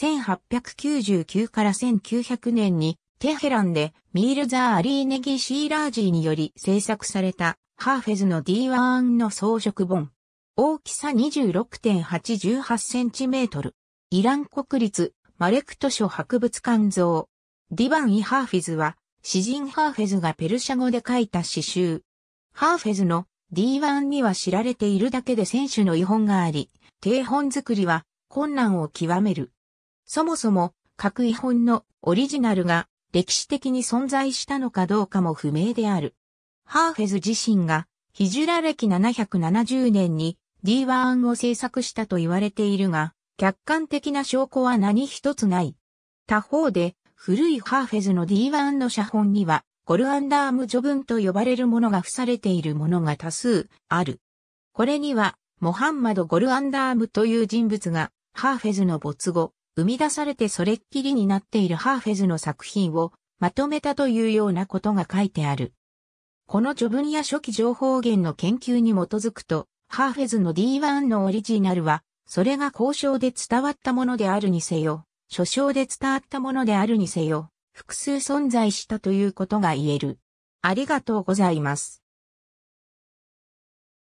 1899から1900年にテヘランでミールザー・アリーネギ・シーラージーにより制作されたハーフェズの D1 の装飾本。大きさ26.818センチメートル。イラン国立マレクト書博物館像。ディバン・イ・ハーフェズは詩人ハーフェズがペルシャ語で書いた詩集。ハーフェズの D1 には知られているだけで選手の違本があり、定本作りは困難を極める。そもそも、各遺本のオリジナルが歴史的に存在したのかどうかも不明である。ハーフェズ自身がヒジュラ歴770年に D1 を制作したと言われているが、客観的な証拠は何一つない。他方で、古いハーフェズの D1 の写本には、ゴルアンダーム序文と呼ばれるものが付されているものが多数ある。これには、モハンマド・ゴルアンダームという人物が、ハーフェズの没後、生み出されてそれっきりになっているハーフェズの作品をまとめたというようなことが書いてある。この序文や初期情報源の研究に基づくと、ハーフェズの D1 のオリジナルは、それが交渉で伝わったものであるにせよ、書章で伝わったものであるにせよ、複数存在したということが言える。ありがとうございます。